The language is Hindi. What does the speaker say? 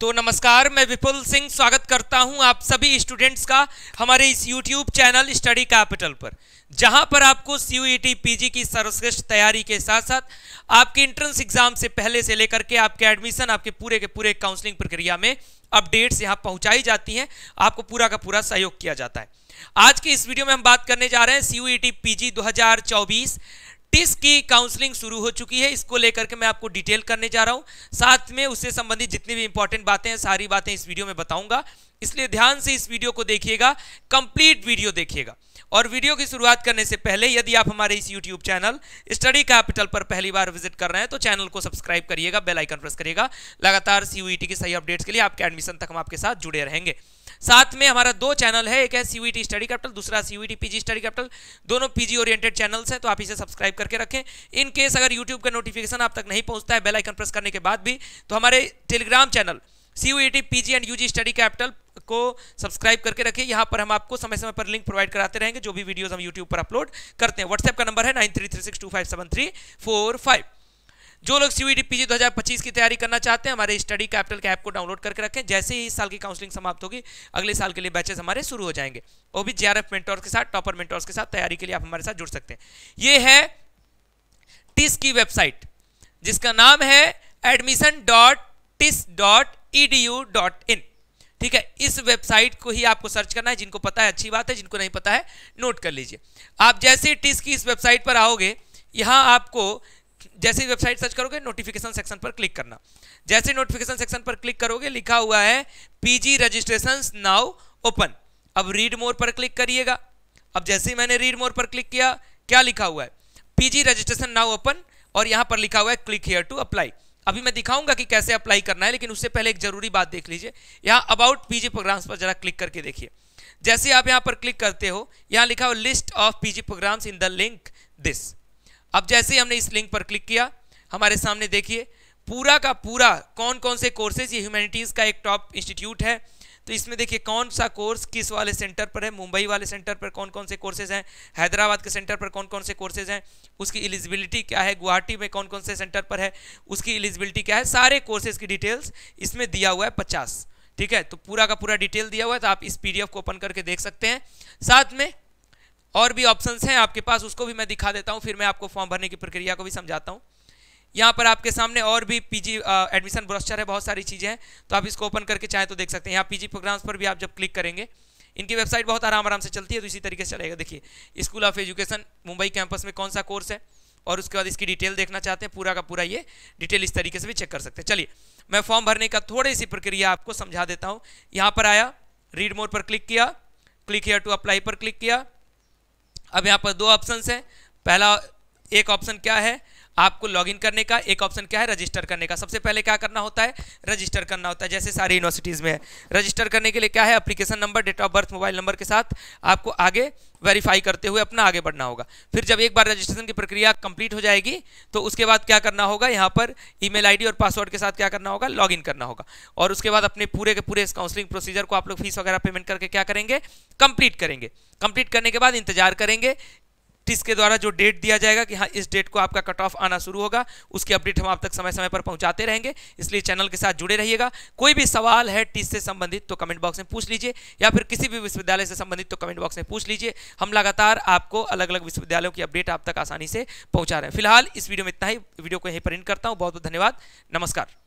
तो नमस्कार मैं विपुल सिंह स्वागत करता हूं आप सभी स्टूडेंट्स का हमारे इस यूट्यूब चैनल स्टडी कैपिटल पर जहां पर आपको सी यू पीजी की सर्वश्रेष्ठ तैयारी के साथ साथ आपके इंट्रेंस एग्जाम से पहले से लेकर के आपके एडमिशन आपके पूरे के पूरे काउंसलिंग प्रक्रिया में अपडेट्स यहाँ पहुंचाई जाती हैं आपको पूरा का पूरा सहयोग किया जाता है आज के इस वीडियो में हम बात करने जा रहे हैं सी यू पीजी टिस की काउंसलिंग शुरू हो चुकी है इसको लेकर के मैं आपको डिटेल करने जा रहा हूं साथ में उससे संबंधित जितनी भी इंपॉर्टेंट बातें हैं सारी बातें इस वीडियो में बताऊंगा इसलिए ध्यान से इस वीडियो को देखिएगा कंप्लीट वीडियो देखिएगा और वीडियो की शुरुआत करने से पहले यदि आप हमारे इस यूट्यूब चैनल स्टडी कैपिटल पर पहली बार विजिट कर रहे हैं तो चैनल को सब्सक्राइब करिएगा बेल आइकन प्रेस करिएगा लगातार सी e की सही अपडेट्स के लिए आपके एडमिशन तक हम आपके साथ जुड़े रहेंगे साथ में हमारा दो चैनल है एक है सीयूईटी स्टडी कैपिटल दूसरा सीयूईटी पीजी स्टडी कैपिटल दोनों पीजी ओरिएंटेड चैनल्स हैं तो आप इसे सब्सक्राइब करके रखें इन केस अगर यूट्यूब का नोटिफिकेशन आप तक नहीं पहुंचता है बेल आइकन प्रेस करने के बाद भी तो हमारे Telegram channel CUET PG and UG study capital को सब्सक्राइब करके रखिए यहाँ पर हम आपको समय समय पर लिंक प्रोवाइड कराते रहेंगे जो भी वीडियोज हम यूट्यूब पर अपलोड करते हैं व्हाट्सएप का नंबर है नाइन जो लोग सी यू पीजी 2025 की तैयारी करना चाहते हैं हमारे स्टडी कैपिटल के ऐप को डाउनलोड करके रखें जैसे ही इस साल की काउंसलिंग समाप्त होगी अगले साल के लिए बैचेस हमारे शुरू हो जाएंगे और भी जेआरएफ मेंटर्स के साथ टॉपर मेंटर्स के साथ तैयारी के लिए आप हमारे साथ जुड़ सकते हैं ये है टिस की वेबसाइट जिसका नाम है admission dot TISS dot E D U dot in ठीक है इस वेबसाइट को ही आपको सर्च करना है जिनको पता है अच्छी बात है जिनको नहीं पता है नोट कर लीजिए आप जैसे टिस की इस वेबसाइट पर आओगे यहाँ आपको जैसे वेबसाइट सर्च करोगे नोटिफिकेशन सेक्शन पर क्लिक करना जैसे नोटिफिकेशन सेक्शन पर क्लिक करोगे लिखा हुआ है पीजी रजिस्ट्रेशन नाउ ओपन अब रीड मोर पर क्लिक करिएगा अब जैसे ही मैंने रीड मोर पर क्लिक किया क्या लिखा हुआ है पीजी रजिस्ट्रेशन नाउ ओपन और यहां पर लिखा हुआ है क्लिक हेयर टू अप्लाई अभी मैं दिखाऊंगा कि कैसे अप्लाई करना है लेकिन उससे पहले एक जरूरी बात देख लीजिए यहाँ अबाउट पीजी प्रोग्राम्स पर जरा क्लिक करके देखिए जैसे आप यहाँ पर क्लिक करते हो यहाँ लिखा हो list of PG programmes in the link this अब जैसे ही हमने इस लिंक पर क्लिक किया हमारे सामने देखिए पूरा का पूरा कौन कौन से कोर्सेज ये ह्यूमैनिटीज़ का एक टॉप इंस्टीट्यूट है तो इसमें देखिए कौन सा कोर्स किस वाले सेंटर पर है मुंबई वाले सेंटर पर कौन कौन से कोर्सेज हैं हैदराबाद के सेंटर पर कौन कौन से कोर्सेज हैं उसकी एलिजिबिलिटी क्या है गुवाहाटी में कौन कौन से सेंटर पर है उसकी एलिजिबिलिटी क्या है सारे कोर्सेज की डिटेल्स इसमें दिया हुआ है पचास ठीक है तो पूरा का पूरा डिटेल दिया हुआ है तो आप इस पी को ओपन करके देख सकते हैं साथ में और भी ऑप्शंस हैं आपके पास उसको भी मैं दिखा देता हूं फिर मैं आपको फॉर्म भरने की प्रक्रिया को भी समझाता हूं यहाँ पर आपके सामने और भी पीजी एडमिशन ब्रोस्चर है बहुत सारी चीज़ें हैं तो आप इसको ओपन करके चाहें तो देख सकते हैं यहाँ पीजी प्रोग्राम्स पर भी आप जब क्लिक करेंगे इनकी वेबसाइट बहुत आराम आराम से चलती है तो इसी तरीके से चलेगा देखिए school of education Mumbai campus में कौन सा कोर्स है और उसके बाद इसकी डिटेल देखना चाहते हैं पूरा का पूरा ये डिटेल इस तरीके से भी चेक कर सकते हैं चलिए मैं फॉर्म भरने का थोड़ी सी प्रक्रिया आपको समझा देता हूँ यहाँ पर आया रीड मोर पर क्लिक किया क्लिक हेयर टू अप्लाई पर क्लिक किया अब यहाँ पर दो ऑप्शन हैं पहला एक ऑप्शन क्या है आपको लॉगिन करने का एक ऑप्शन क्या है रजिस्टर करने का सबसे पहले क्या करना होता है रजिस्टर करना होता है जैसे सारी यूनिवर्सिटीज़ में है रजिस्टर करने के लिए क्या है application number date of birth mobile number के साथ आपको आगे वेरीफाई करते हुए अपना आगे बढ़ना होगा फिर जब एक बार रजिस्ट्रेशन की प्रक्रिया कंप्लीट हो जाएगी तो उसके बाद क्या करना होगा यहाँ पर ईमेल आईडी और पासवर्ड के साथ क्या करना होगा लॉगिन करना होगा और उसके बाद अपने पूरे के पूरे इस काउंसलिंग प्रोसीजर को आप लोग फीस वगैरह पेमेंट करके क्या करेंगे कंप्लीट करेंगे कंप्लीट करने के बाद इंतजार करेंगे नोटिस के द्वारा जो डेट दिया जाएगा कि हाँ इस डेट को आपका कट ऑफ आना शुरू होगा उसकी अपडेट हम आप तक समय समय पर पहुंचाते रहेंगे इसलिए चैनल के साथ जुड़े रहिएगा कोई भी सवाल है टीस से संबंधित तो कमेंट बॉक्स में पूछ लीजिए या फिर किसी भी विश्वविद्यालय से संबंधित तो कमेंट बॉक्स में पूछ लीजिए हम लगातार आपको अलग अलग विश्वविद्यालयों की अपडेट आप तक आसानी से पहुँचा रहे हैं फिलहाल इस वीडियो में इतना ही वीडियो को यहीं पर इन करता हूँ बहुत बहुत धन्यवाद नमस्कार